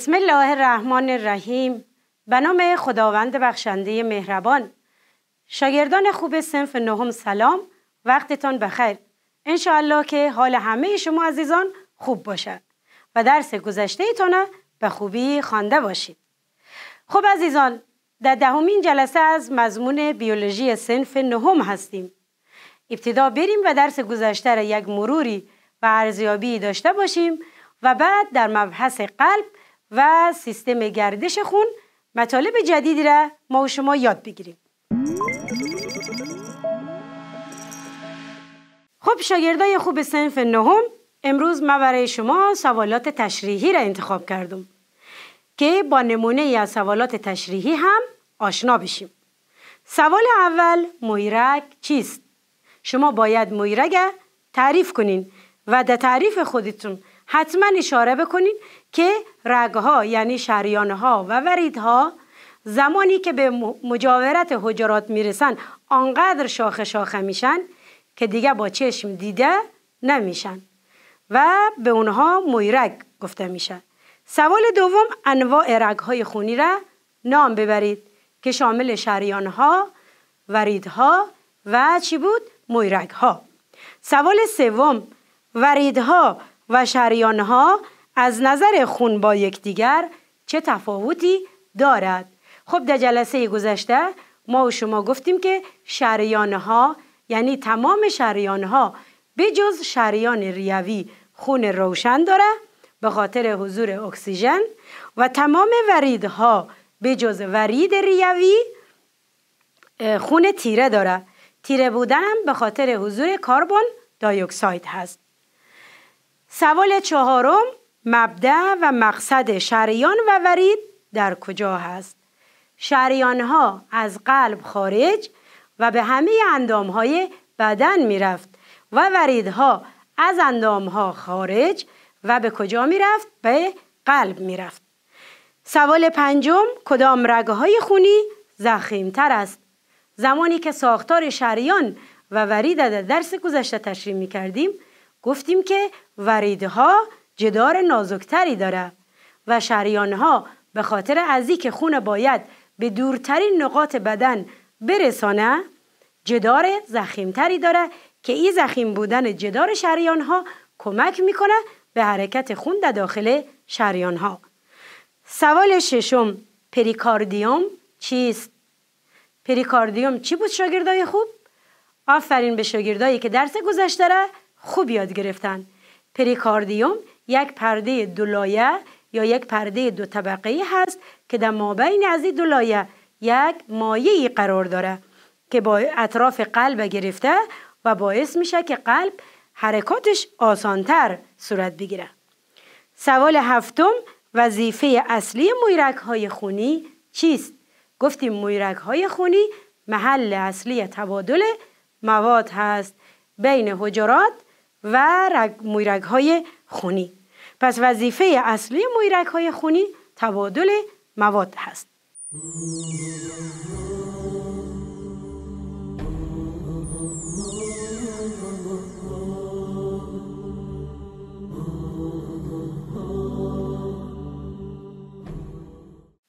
بسم الله الرحمن الرحیم به نام خداوند بخشنده مهربان شاگردان خوب سنف نهم سلام وقتتان بخیر انشاءالله که حال همه شما عزیزان خوب باشد و درس گذشته ایتان به خوبی خوانده باشید خب عزیزان در دهمین جلسه از مضمون بیولوژی سنف نهم هستیم ابتدا بریم و درس گذشته را یک مروری و ارزیابی داشته باشیم و بعد در مبحث قلب و سیستم گردش خون مطالب جدیدی را ما و شما یاد بگیریم خب شاگردای خوب سنف نهم امروز ما برای شما سوالات تشریحی را انتخاب کردم که با نمونه یا از سوالات تشریحی هم آشنا بشیم سوال اول مویرگ چیست؟ شما باید مویرگ تعریف کنین و در تعریف خودتون حتما اشاره بکنین که رگها یعنی شریانها و وریدها زمانی که به مجاورت حجرات میرسن آنقدر شاخه شاخه میشن که دیگه با چشم دیده نمیشن و به اونها مویرگ گفته میشه سوال دوم انواع رگهای خونی را نام ببرید که شامل شریانها وریدها و چی بود؟ مویرگها سوال سوم وریدها و شریانها از نظر خون با یکدیگر چه تفاوتی دارد خب در جلسه گذشته ما و شما گفتیم که شریان ها یعنی تمام شریان ها جز شریان ریوی خون روشن داره به خاطر حضور اکسیژن و تمام وریدها به جز ورید ریوی خون تیره داره تیره بودن هم به خاطر حضور کاربن دایوکساید هست سوال چهارم مبدع و مقصد شریان و ورید در کجا هست شریان ها از قلب خارج و به همه اندام های بدن می رفت و ورید ها از اندام ها خارج و به کجا می رفت؟ به قلب می رفت. سوال پنجم کدام رگه های خونی تر است؟ زمانی که ساختار شریان و ورید در درس گذشته تشریح می کردیم گفتیم که وریدها جدار نازکتری داره و ها به خاطر ازی که خون باید به دورترین نقاط بدن برسانه جدار زخیمتری داره که این زخیم بودن جدار ها کمک میکنه به حرکت خون در داخل ها سوال ششم پریکاردیوم چیست؟ پریکاردیوم چی بود شاگردای خوب؟ آفرین به شاگردایی که درس گذشته را خوب یاد گرفتن پریکاردیوم یک پرده دو لایه یا یک پرده دو طبقه هست که در مابین از این دو لایه یک مایعی قرار داره که با اطراف قلب گرفته و باعث میشه که قلب حرکاتش آسانتر صورت بگیره سوال هفتم وظیفه اصلی مویرک های خونی چیست؟ گفتیم مویرک های خونی محل اصلی تبادل مواد هست بین حجرات و مویرک های خونی پس وظیفه اصلی مویرک های خونی تبادل مواد هست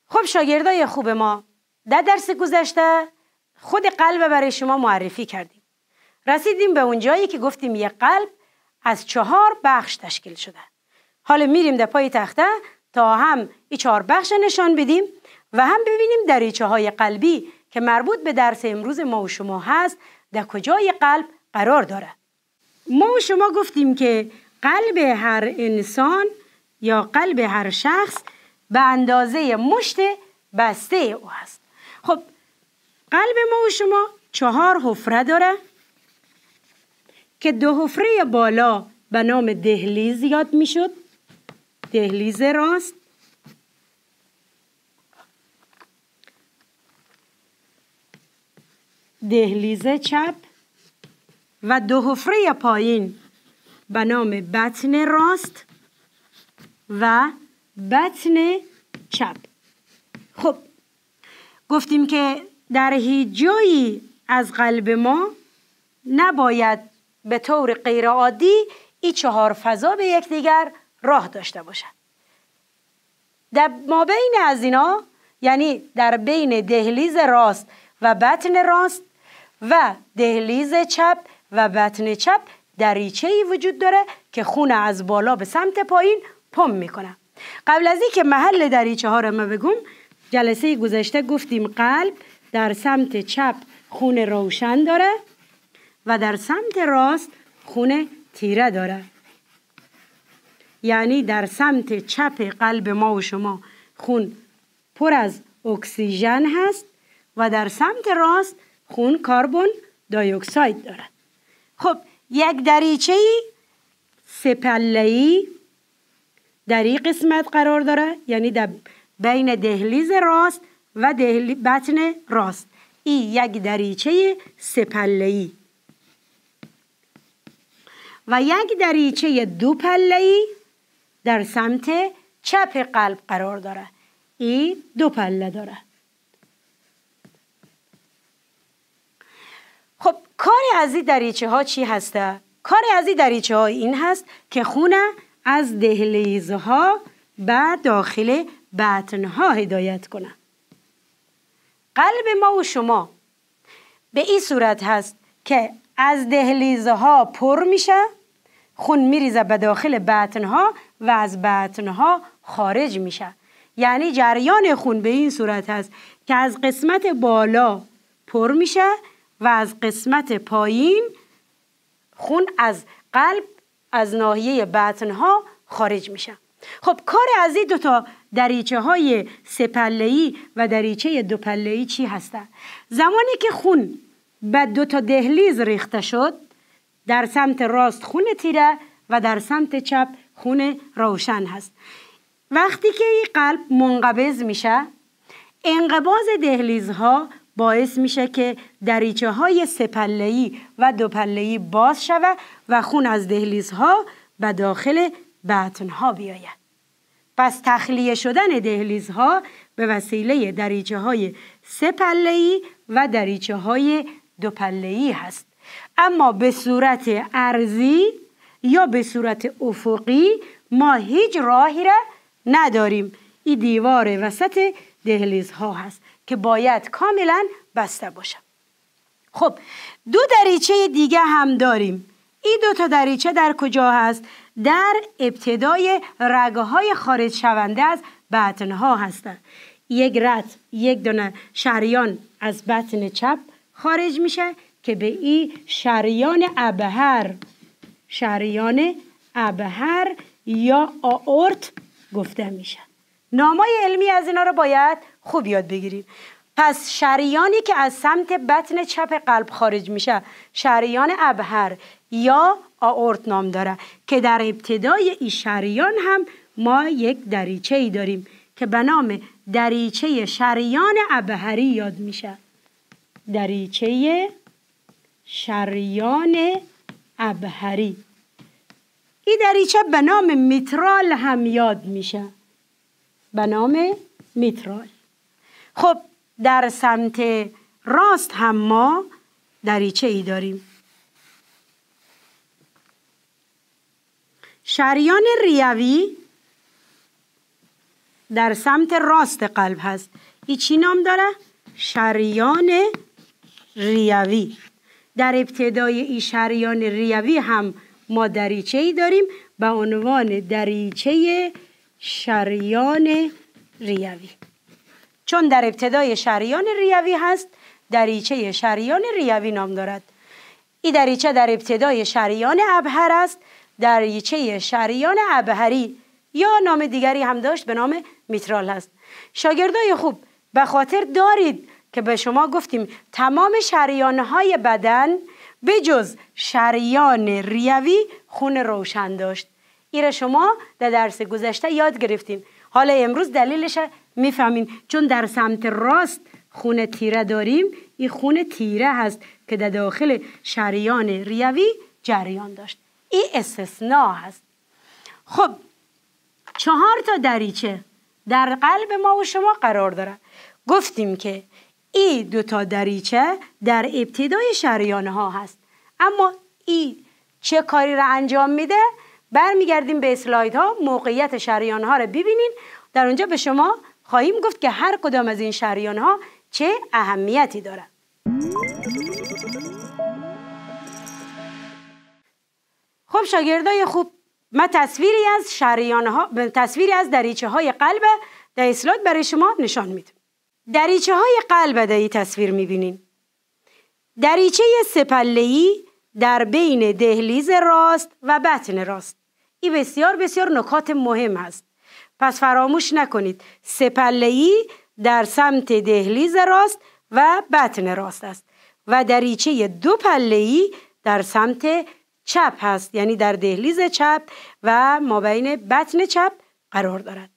خب شاگردای خوب ما در درس گذشته خود قلب برای شما معرفی کردیم رسیدیم به اون که گفتیم یک قلب از چهار بخش تشکیل شده حالا میریم در پای تخته تا هم این چهار بخش نشان بدیم و هم ببینیم دریچه های قلبی که مربوط به درس امروز ما و شما هست در کجای قلب قرار داره ما و شما گفتیم که قلب هر انسان یا قلب هر شخص به اندازه مشت بسته او هست خب قلب ما و شما چهار حفره داره که دو حفره بالا به نام دهلیز یاد میشد دهلیز راست دهلیز چپ و دو حفره پایین به نام بطن راست و بطن چپ خب گفتیم که در هیچ جایی از قلب ما نباید به طور غیرعادی این چهار فضا به یکدیگر راه داشته باشد در بین از اینا یعنی در بین دهلیز راست و بطن راست و دهلیز چپ و بطن چپ دریچه ای وجود داره که خون از بالا به سمت پایین پم میکنه قبل از اینکه محل دریچه ها رو ما بگم جلسه گذشته گفتیم قلب در سمت چپ خون روشن داره و در سمت راست خون تیره داره یعنی در سمت چپ قلب ما و شما خون پر از اکسیژن هست و در سمت راست خون کاربن دایوکساید دارد خب یک دریچه سپلهی در این قسمت قرار داره یعنی در بین دهلیز راست و دهلی بطن راست این یک دریچه ای. و یک دریچه دو ای، در سمت چپ قلب قرار داره این دو پله داره خب کار از این دریچه ها چی هسته؟ کار از این دریچه ها این هست که خونه از دهلیزها ها به داخل بطن ها هدایت کنه قلب ما و شما به این صورت هست که از دهلیزها ها پر میشه خون میریزه به داخل بطنها و از بطنها خارج میشه یعنی جریان خون به این صورت هست که از قسمت بالا پر میشه و از قسمت پایین خون از قلب از ناحیه بطنها خارج میشه خب کار از این دوتا دریچه های سپلهی و دریچه دوپلهی چی هسته؟ زمانی که خون به دوتا دهلیز ریخته شد در سمت راست خون تیره و در سمت چپ خون روشن هست وقتی که این قلب منقبض میشه انقباز دهلیزها باعث میشه که دریچه های سپلهی و دوپلهی باز شوه و خون از دهلیزها به داخل بطنها بیاید پس تخلیه شدن دهلیزها به وسیله دریچه های سپلهی و دریچه های دوپلهی هست اما به صورت ارزی یا به صورت افقی ما هیچ راهی را نداریم این دیوار وسط دهلیز ها هست که باید کاملا بسته باشه خب دو دریچه دیگه هم داریم این دو تا دریچه در کجا هست؟ در ابتدای رگه های خارج شونده از بطن ها هستند یک رد یک دونه شریان از بطن چپ خارج میشه که به ای شریان ابهر شریان ابهر یا آورت گفته میشه. نامای علمی از اینا رو باید خوب یاد بگیریم پس شریانی که از سمت بطن چپ قلب خارج میشه شریان ابهر یا آورت نام داره که در ابتدای این شریان هم ما یک دریچه ای داریم که به نام دریچه شریان ابهری یاد میشه دریچه شریان ابهری این دریچه به نام میترال هم یاد میشه به نام میترال خب در سمت راست هم ما دریچه ای داریم شریان ریوی در سمت راست قلب هست ای چی نام داره؟ شریان ریوی در ابتدای این شریان ریوی هم ما دریچه ای داریم به عنوان دریچه شریان ریوی چون در ابتدای شریان ریوی هست دریچه شریان ریوی نام دارد این دریچه در ابتدای شریان ابهر است دریچه شریان ابهری یا نام دیگری هم داشت به نام میترال هست شاگردای خوب به خاطر دارید که به شما گفتیم تمام شریان های بدن بجز شریان ریوی خون روشن داشت ایره شما در درس گذشته یاد گرفتیم حالا امروز دلیلش میفهمین چون در سمت راست خون تیره داریم این خون تیره هست که در داخل شریان ریوی جریان داشت این استثناء هست خب چهار تا دریچه در قلب ما و شما قرار داره گفتیم که ای دوتا دریچه در ابتدای شریان ها هست اما ای چه کاری را انجام میده برمیگردیم به اسلاید ها موقعیت شریان ها را ببینین در اونجا به شما خواهیم گفت که هر کدام از این شریان ها چه اهمیتی دارد خب شاگردای خوب ما تصویری از شریان ها تصویری از دریچه های قلب در اسلاید برای شما نشان میدم دریچه های قلب دایی تصویر میبینین دریچه سپلهی در بین دهلیز راست و بطن راست این بسیار بسیار نکات مهم است پس فراموش نکنید سپلهی در سمت دهلیز راست و بطن راست است و دریچه دو پلهی در سمت چپ هست یعنی در دهلیز چپ و مابین بطن چپ قرار دارد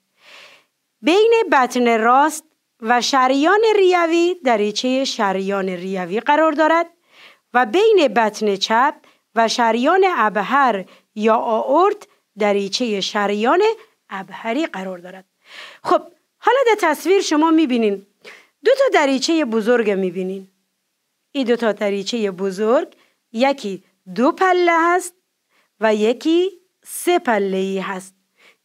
بین بطن راست و شریان ریوی دریچه شریان ریوی قرار دارد و بین بطن چپ و شریان ابهر یا آورد دریچه شریان ابهری قرار دارد خب حالا در تصویر شما میبینین دو تا دریچه بزرگ میبینین این دو تا دریچه بزرگ یکی دو پله هست و یکی سه پله ای هست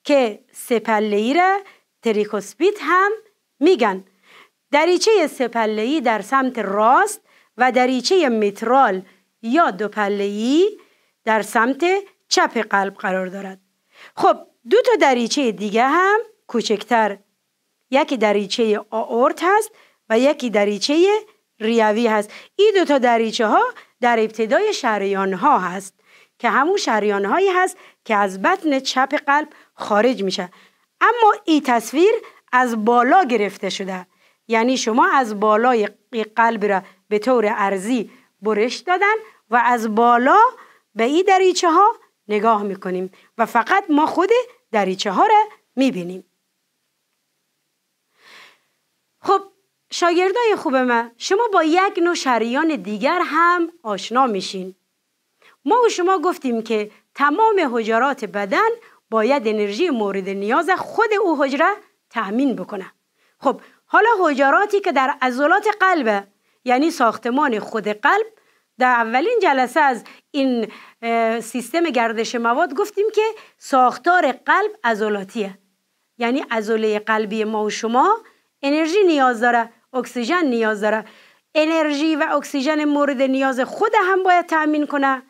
که سه پله ای را تریکوسپیت هم میگن دریچه سپلهی در سمت راست و دریچه میترال یا دوپلهی در سمت چپ قلب قرار دارد خب دو تا دریچه دیگه هم کوچکتر یکی دریچه آورت هست و یکی دریچه ریوی هست این دو تا دریچه ها در ابتدای شریان ها هست که همون شریان هایی هست که از بطن چپ قلب خارج میشه اما این تصویر از بالا گرفته شده یعنی شما از بالای قلب را به طور ارزی برش دادن و از بالا به این دریچه ها نگاه میکنیم و فقط ما خود دریچه ها را میبینیم خب شاگردای خوب ما شما با یک نوع شریان دیگر هم آشنا میشین ما و شما گفتیم که تمام حجرات بدن باید انرژی مورد نیاز خود او حجره تأمین بکنه خب حالا حجراتی که در عضلات قلب یعنی ساختمان خود قلب در اولین جلسه از این سیستم گردش مواد گفتیم که ساختار قلب عضلاتیه یعنی عضله قلبی ما و شما انرژی نیاز داره اکسیژن نیاز داره انرژی و اکسیژن مورد نیاز خود هم باید تأمین کنه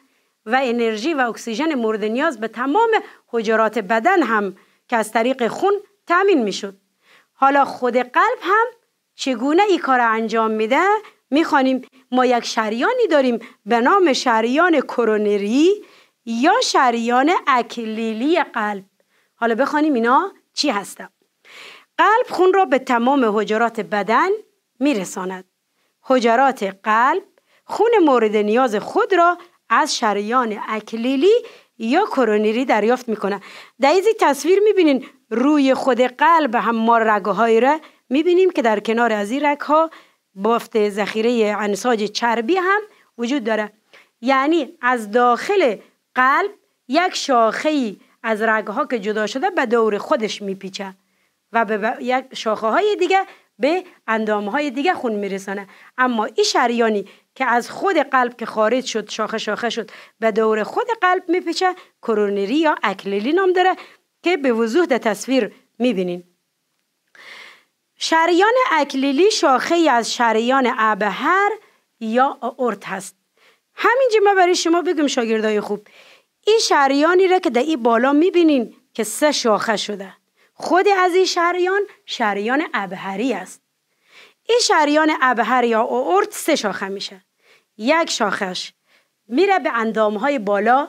و انرژی و اکسیژن مورد نیاز به تمام حجرات بدن هم که از طریق خون تأمین میشد حالا خود قلب هم چگونه این کار انجام میده میخوانیم ما یک شریانی داریم به نام شریان کرونری یا شریان اکلیلی قلب حالا بخوانیم اینا چی هستم؟ قلب خون را به تمام حجرات بدن میرساند حجرات قلب خون مورد نیاز خود را از شریان اکلیلی یا کرونری دریافت میکنه در این تصویر میبینین روی خود قلب هم ما رگهایی را میبینیم که در کنار از این رگها بافت ذخیره انساج چربی هم وجود داره یعنی از داخل قلب یک شاخه ای از رگها که جدا شده به دور خودش میپیچه و به یک شاخه های دیگه به اندام های دیگه خون میرسانه اما این شریانی که از خود قلب که خارج شد شاخه شاخه شد و دور خود قلب میپیچه کرونری یا اکلیلی نام داره که به وضوح در تصویر میبینین شریان اکلیلی شاخه ای از شریان ابهر یا اورت هست همینجا ما برای شما بگم شاگردای خوب این شریانی را که در این بالا میبینین که سه شاخه شده خود از این شریان شریان ابهری است این شریان ابهر یا اورت سه شاخه میشه یک شاخش میره به اندام های بالا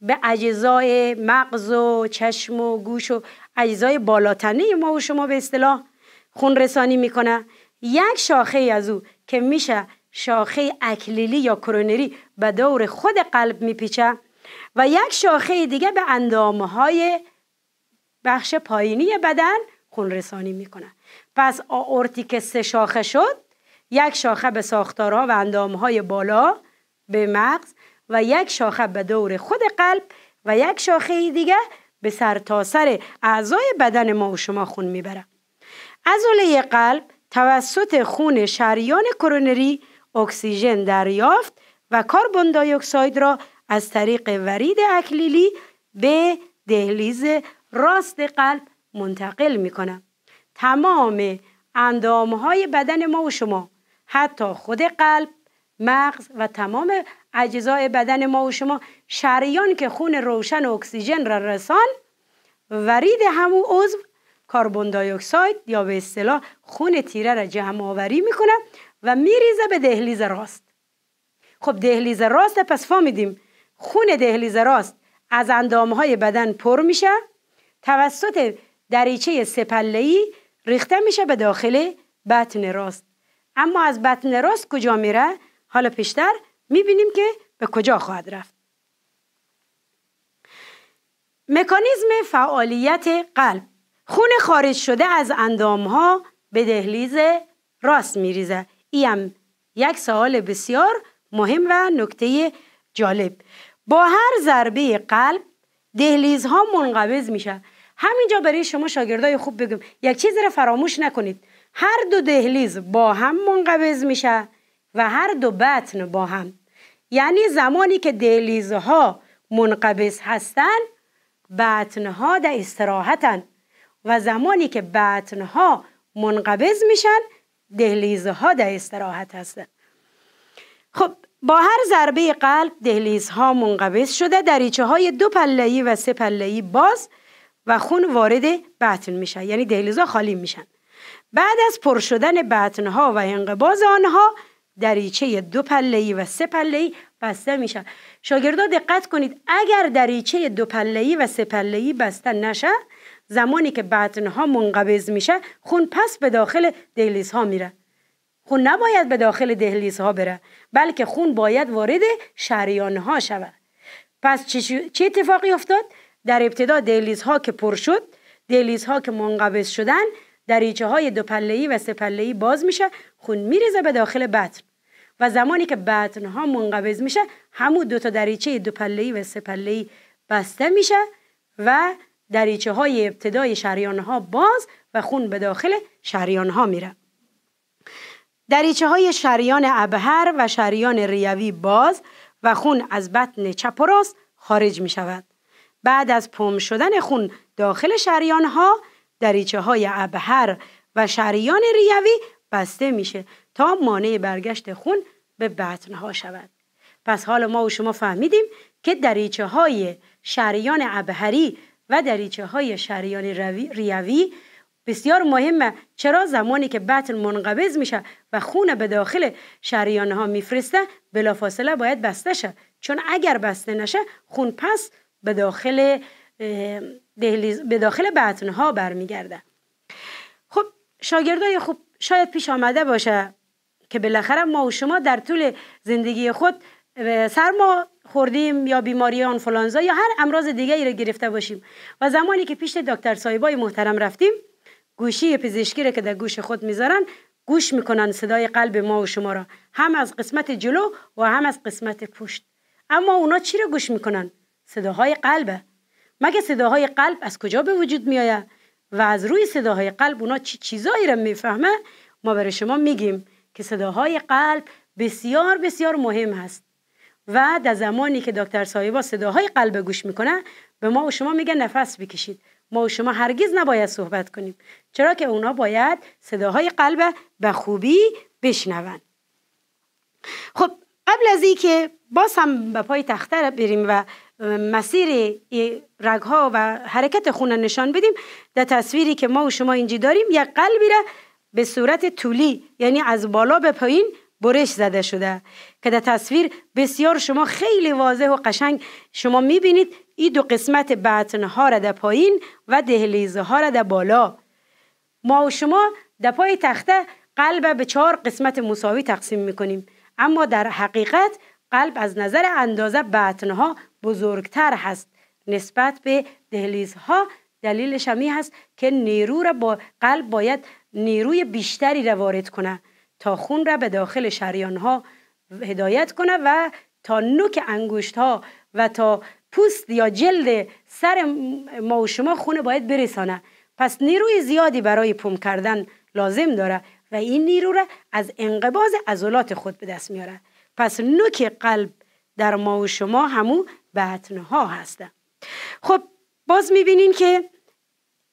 به اجزای مغز و چشم و گوش و اجزای بالاتنه ما و شما به اصطلاح خون رسانی میکنه یک شاخه از او که میشه شاخه اکلیلی یا کرونری به دور خود قلب میپیچه و یک شاخه دیگه به اندامه های بخش پایینی بدن خون رسانی میکنه پس آورتی که سه شاخه شد یک شاخه به ساختارها و اندامهای بالا به مغز و یک شاخه به دور خود قلب و یک شاخه دیگه به تا سر اعضای بدن ما و شما خون میبره عضله قلب توسط خون شریان کرونری اکسیژن دریافت و کربن دایوکساید را از طریق ورید اکلیلی به دهلیز راست قلب منتقل میکنه تمام اندامهای بدن ما و شما حتی خود قلب مغز و تمام اجزای بدن ما و شما شریان که خون روشن و اکسیژن را رسان ورید همو عضو کاربون دایوکساید یا به اصطلاح خون تیره را جمع آوری میکنه و میریزه به دهلیز راست خب دهلیز راست پس فهمیدیم خون دهلیز راست از اندامهای بدن پر میشه توسط دریچه سپلهی ریخته میشه به داخل بطن راست اما از بطن راست کجا میره حالا پیشتر میبینیم که به کجا خواهد رفت مکانیزم فعالیت قلب خون خارج شده از اندام ها به دهلیز راست میریزه این یک سوال بسیار مهم و نکته جالب با هر ضربه قلب دهلیز ها منقبض میشه همینجا برای شما شاگردای خوب بگم یک چیز را فراموش نکنید هر دو دهلیز با هم منقبض میشه و هر دو بطن با هم یعنی زمانی که دهلیزها منقبض هستند بطنها در استراحتن و زمانی که بطنها منقبض میشن دهلیزها در استراحت هستن خب با هر ضربه قلب دهلیزها منقبض شده دریچه های دو پلهی و سه پلهی باز و خون وارد بطن میشه یعنی دهلیزها خالی میشن بعد از پر شدن بطنها و انقباز آنها دریچه دو ای و سه ای بسته میشن شاگردا دقت کنید اگر دریچه دو ای و سه ای بسته نشه زمانی که بطنها منقبض میشه خون پس به داخل دهلیز ها میره خون نباید به داخل دهلیز ها بره بلکه خون باید وارد شریان ها شود پس چه اتفاقی افتاد در ابتدا دهلیز ها که پر شد دهلیز ها که منقبض شدن دریچه های و و سپلهی باز میشه خون میریزه به داخل بطن و زمانی که بطن ها منقبض میشه همون دو تا دریچه ای و سپلهی بسته میشه و دریچه های ابتدای شریان ها باز و خون به داخل شریان ها میره دریچه های شریان ابهر و شریان ریوی باز و خون از بطن چپ و راست خارج می شود. بعد از پم شدن خون داخل شریان ها دریچه های ابهر و شریان ریوی بسته میشه تا مانع برگشت خون به بطن ها شود پس حالا ما و شما فهمیدیم که دریچه های شریان ابهری و دریچه های شریان ریوی بسیار مهمه چرا زمانی که بطن منقبض میشه و خون به داخل شریان ها میفرسته بلافاصله باید بسته شه چون اگر بسته نشه خون پس به داخل دهلیز به داخل بطنها برمیگردن خب شاگردای خوب شاید پیش آمده باشه که بالاخره ما و شما در طول زندگی خود سرما خوردیم یا بیماری فلانزا یا هر امراض دیگه ای رو گرفته باشیم و زمانی که پیش دکتر سایبای محترم رفتیم گوشی پزشکی رو که در گوش خود میذارن گوش میکنن صدای قلب ما و شما را هم از قسمت جلو و هم از قسمت پشت اما اونا چی رو گوش میکنن صداهای قلب. مگه صداهای قلب از کجا به وجود آید و از روی صداهای قلب اونا چی چیزایی را میفهمه ما برای شما میگیم که صداهای قلب بسیار بسیار مهم هست و در زمانی که دکتر صاحبا صداهای قلب گوش میکنه به ما و شما میگه نفس بکشید ما و شما هرگز نباید صحبت کنیم چرا که اونا باید صداهای قلب به خوبی بشنون خب قبل از اینکه باز هم به پای تخته بریم و مسیر رگها و حرکت خون نشان بدیم در تصویری که ما و شما اینجا داریم یک قلبی را به صورت طولی یعنی از بالا به پایین برش زده شده که در تصویر بسیار شما خیلی واضح و قشنگ شما میبینید این دو قسمت بطنها را در پایین و دهلیزها را در بالا ما و شما در پای تخته قلب به چهار قسمت مساوی تقسیم میکنیم اما در حقیقت قلب از نظر اندازه بطنها بزرگتر هست نسبت به دهلیزها دلیلش همی هست که نیرو را با قلب باید نیروی بیشتری را وارد کنه تا خون را به داخل شریان ها هدایت کنه و تا نوک انگشت ها و تا پوست یا جلد سر ما و شما خون باید برسانه پس نیروی زیادی برای پم کردن لازم داره و این نیرو را از انقباز عضلات خود به دست میاره پس نوک قلب در ما و شما همو بطنها هستن خب باز میبینین که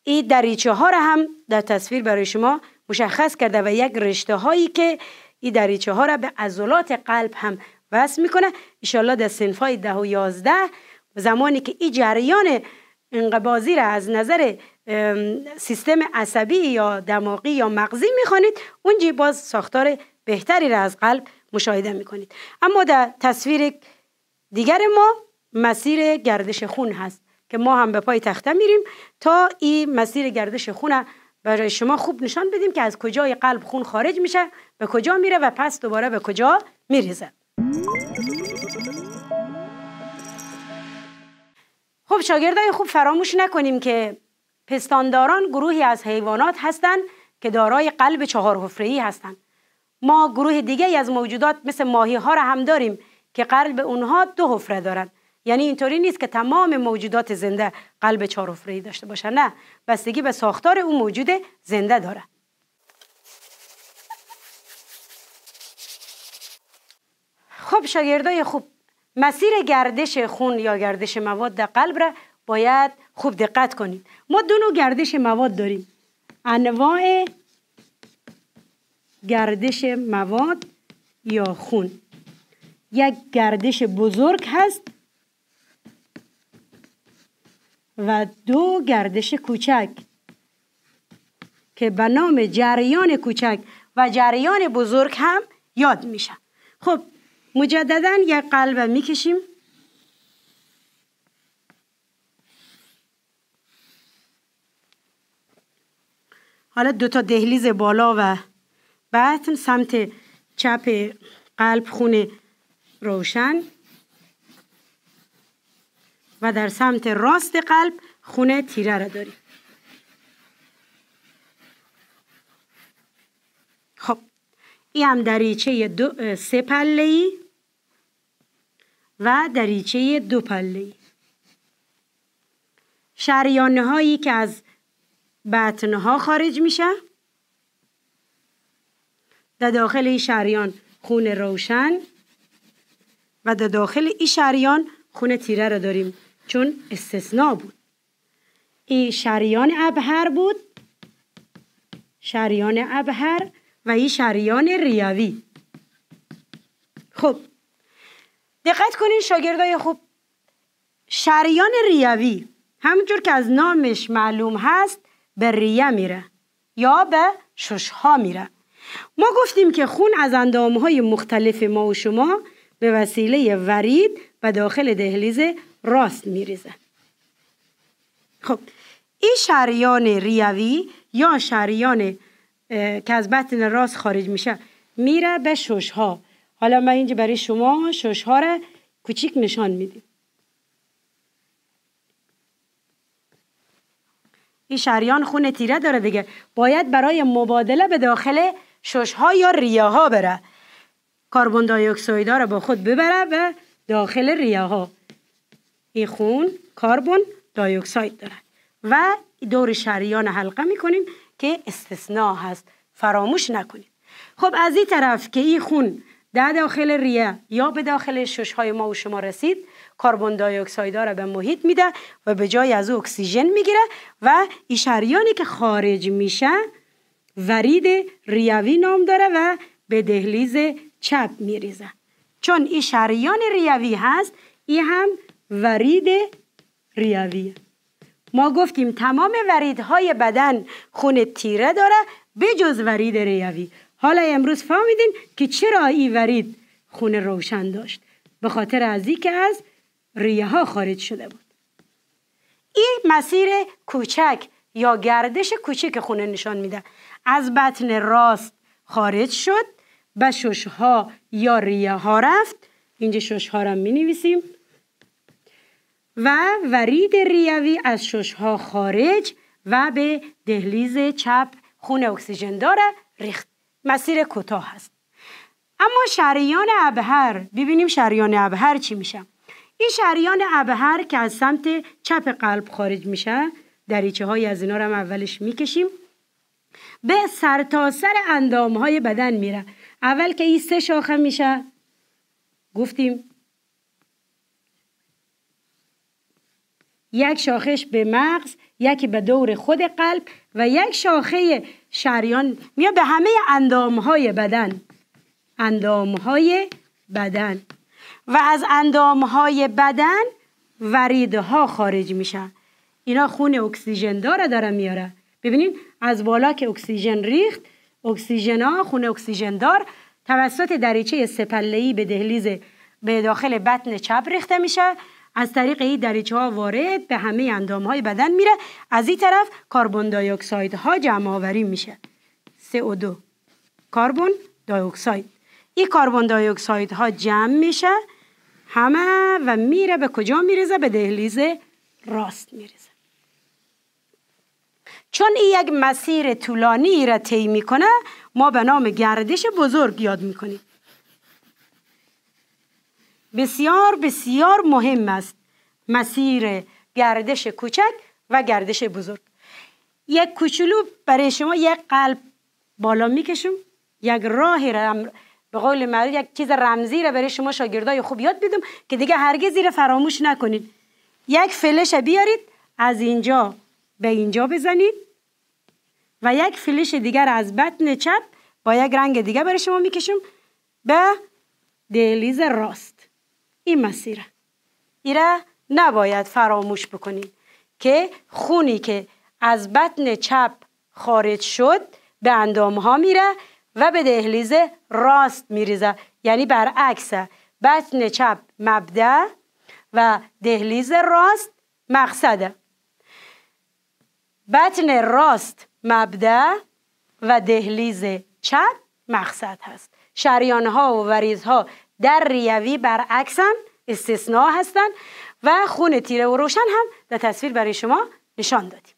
این دریچه ها را هم در تصویر برای شما مشخص کرده و یک رشته هایی که این دریچه ها را به عضلات قلب هم وصل میکنه ایشالله در سنف های ده و یازده زمانی که این جریان انقبازی را از نظر سیستم عصبی یا دماغی یا مغزی میخوانید اونجی باز ساختار بهتری را از قلب مشاهده میکنید اما در تصویر دیگر ما مسیر گردش خون هست که ما هم به پای تخته میریم تا این مسیر گردش خون برای شما خوب نشان بدیم که از کجای قلب خون خارج میشه به کجا میره و پس دوباره به کجا میریزه خب شاگردای خوب فراموش نکنیم که پستانداران گروهی از حیوانات هستند که دارای قلب چهار ای هستند ما گروه دیگه از موجودات مثل ماهی ها را هم داریم که قلب اونها دو حفره دارند یعنی اینطوری نیست که تمام موجودات زنده قلب چهار حفره داشته باشن نه بستگی به ساختار اون موجود زنده داره خب شاگردای خوب مسیر گردش خون یا گردش مواد در قلب را باید خوب دقت کنید ما دو نوع گردش مواد داریم انواع گردش مواد یا خون یک گردش بزرگ هست و دو گردش کوچک که به نام جریان کوچک و جریان بزرگ هم یاد میشه خب مجددا یک قلب میکشیم حالا دو تا دهلیز بالا و بطن سمت چپ قلب خون روشن و در سمت راست قلب خونه تیره را داریم خب این هم دریچه دو سه پله ای و دریچه دو پله ای شریانه هایی که از ها خارج میشه در داخل این شریان خون روشن و در داخل این شریان خون تیره را داریم چون استثناء بود این شریان ابهر بود شریان ابهر و این شریان ریوی خب دقت کنین شاگردای خوب شریان ریوی همونجور که از نامش معلوم هست به ریه میره یا به ششها میره ما گفتیم که خون از اندام های مختلف ما و شما به وسیله ورید و داخل دهلیز راست میریزه خب این شریان ریوی یا شریان که از بطن راست خارج میشه میره به شش ها حالا من اینجا برای شما شش ها را کوچیک نشان میدیم این شریان خون تیره داره دیگه باید برای مبادله به داخل ششها یا ریاها بره کاربون دای ها با خود ببره و داخل ها این خون کاربون دایوکساید داره و دور شریان حلقه میکنیم که استثناء هست فراموش نکنید خب از این طرف که این خون در داخل ریه یا به داخل شش های ما و شما رسید کاربون دای اکساید را به محیط میده و به جای از او اکسیژن میگیره و این شریانی که خارج میشه ورید ریوی نام داره و به دهلیز چپ میریزه چون این شریان ریوی هست این هم ورید ریوی ما گفتیم تمام وریدهای بدن خون تیره داره بجز ورید ریوی حالا امروز فهمیدین که چرا این ورید خون روشن داشت به خاطر از که از ریه ها خارج شده بود این مسیر کوچک یا گردش کوچک خونه نشان میده از بطن راست خارج شد به ششها یا ریه ها رفت اینجا شش ها را می نویسیم و ورید ریوی از ششها خارج و به دهلیز چپ خون اکسیژن داره ریخت مسیر کوتاه هست اما شریان ابهر ببینیم شریان ابهر چی میشه این شریان ابهر که از سمت چپ قلب خارج میشه دریچه های از اینا رو هم اولش میکشیم به تا سر اندام های بدن میره اول که این سه شاخه میشه گفتیم یک شاخش به مغز یکی به دور خود قلب و یک شاخه شریان میاد به همه اندام های بدن اندام های بدن و از اندام های بدن وریدها ها خارج میشن اینا خون اکسیژن داره داره میاره ببینید از بالا که اکسیژن ریخت اکسیژن ها خون اکسیژن دار توسط دریچه ای به دهلیز به داخل بطن چپ ریخته میشه از طریق این دریچه ها وارد به همه اندام های بدن میره از این طرف کاربون دی اکساید ها جمع آوری میشه CO2 کاربون دی اکساید این کاربون دی اکساید ها جمع میشه همه و میره به کجا میرزه به دهلیز راست میرزه چون این یک مسیر طولانی را طی میکنه ما به نام گردش بزرگ یاد میکنیم بسیار بسیار مهم است مسیر گردش کوچک و گردش بزرگ یک کوچولو برای شما یک قلب بالا میکشم یک راه را به قول معروف یک چیز رمزی را برای شما شاگردای خوب یاد بدم که دیگه هرگز زیر فراموش نکنید یک فلش بیارید از اینجا به اینجا بزنید و یک فلش دیگر از بطن چپ با یک رنگ دیگر برای شما میکشم به دهلیز راست این مسیره ایره نباید فراموش بکنید که خونی که از بطن چپ خارج شد به اندام ها میره و به دهلیز راست میریزه یعنی برعکس بطن چپ مبدا و دهلیز راست مقصده بطن راست مبدع و دهلیز چپ مقصد هست شریان ها و وریز ها در ریوی برعکسن استثناء هستند و خون تیره و روشن هم در تصویر برای شما نشان دادیم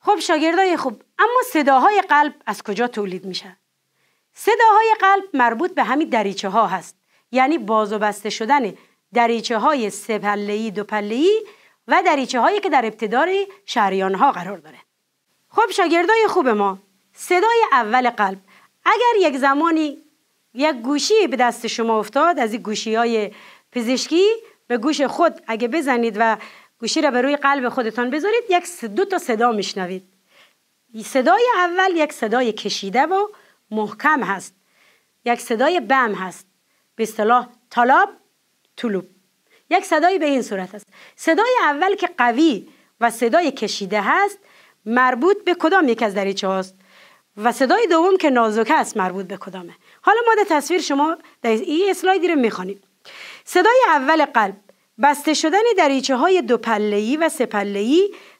خب شاگردای خوب اما صداهای قلب از کجا تولید میشه صداهای قلب مربوط به همین دریچه ها هست یعنی باز و بسته شدن دریچه های سه پله و دریچه هایی که در ابتدای شریان ها قرار داره خب شاگردای خوب ما صدای اول قلب اگر یک زمانی یک گوشی به دست شما افتاد از این گوشی های پزشکی به گوش خود اگه بزنید و گوشی را به روی قلب خودتان بذارید یک دو تا صدا میشنوید صدای اول یک صدای کشیده و محکم هست یک صدای بم هست به اصطلاح طلاب طلوب یک صدایی به این صورت است صدای اول که قوی و صدای کشیده هست مربوط به کدام یک از دریچه هاست و صدای دوم که نازک است مربوط به کدامه حالا ما در تصویر شما در این اسلایدی رو میخوانیم صدای اول قلب بسته شدن دریچه های دو پلهی و سه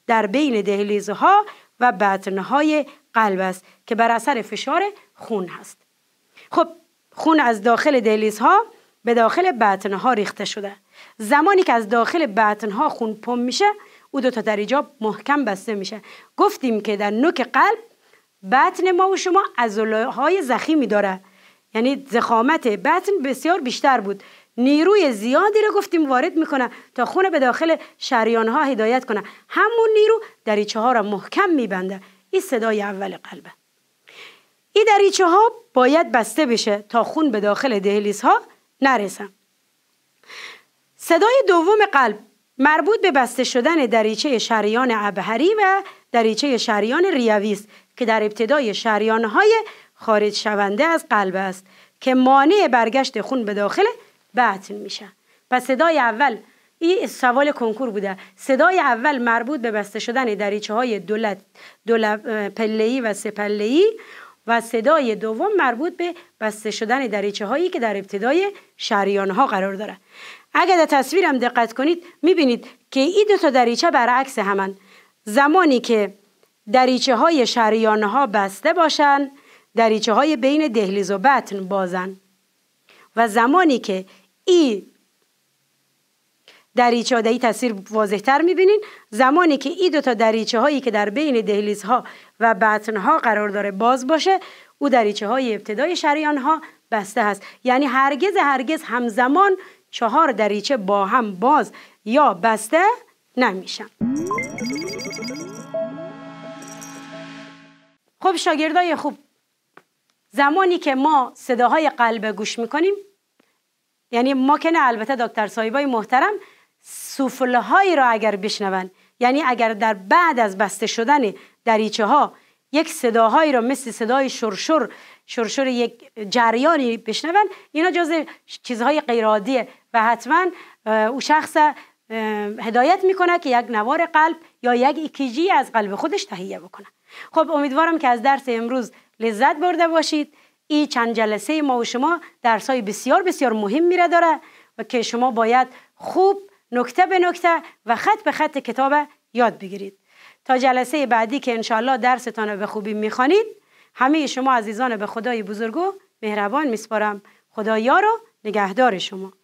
در بین دهلیزها و های قلب است که بر اثر فشار خون هست خب خون از داخل دهلیزها به داخل ها ریخته شده زمانی که از داخل بطنها خون پم میشه او دو تا دریجا محکم بسته میشه گفتیم که در نوک قلب بطن ما و شما عضله های زخیمی داره یعنی زخامت بطن بسیار بیشتر بود نیروی زیادی رو گفتیم وارد میکنه تا خون به داخل شریان ها هدایت کنه همون نیرو دریچه ها را محکم میبنده این صدای اول قلبه این دریچه ها باید بسته بشه تا خون به داخل دهلیز ها نرسه صدای دوم قلب مربوط به بسته شدن دریچه شریان ابهری و دریچه شریان ریوی است که در ابتدای شریانهای خارج شونده از قلب است که مانع برگشت خون به داخل بطن میشه پس صدای اول این سوال کنکور بوده صدای اول مربوط به بسته شدن دریچه های دولت, دولت و سپلهی و صدای دوم مربوط به بسته شدن دریچه هایی که در ابتدای شریان ها قرار دارد اگر در تصویرم دقت کنید میبینید که این دو تا دریچه برعکس همان زمانی که دریچه های شریان ها بسته باشند، دریچه های بین دهلیز و بطن بازن و زمانی که ای دریچه ها تصویر واضح تر زمانی که ای دوتا دریچه هایی که در بین دهلیز ها و بطن ها قرار داره باز باشه او دریچه های ابتدای شریان ها بسته هست یعنی هرگز هرگز همزمان چهار دریچه با هم باز یا بسته نمیشن خب شاگردای خوب زمانی که ما صداهای قلب گوش میکنیم یعنی ما که نه البته دکتر سایبای محترم سفلهایی را اگر بشنون یعنی اگر در بعد از بسته شدن دریچه ها یک صداهایی را مثل صدای شرشر شرشور یک جریانی بشنون اینا جز چیزهای غیرادیه و حتما او شخص هدایت میکنه که یک نوار قلب یا یک ایکیجی از قلب خودش تهیه بکنه خب امیدوارم که از درس امروز لذت برده باشید این چند جلسه ما و شما درس های بسیار بسیار مهم میره داره و که شما باید خوب نکته به نکته و خط به خط کتاب یاد بگیرید تا جلسه بعدی که انشاءالله درستان به خوبی میخوانید همه شما عزیزان به خدای بزرگو مهربان میسپارم خدا یار نگهدار شما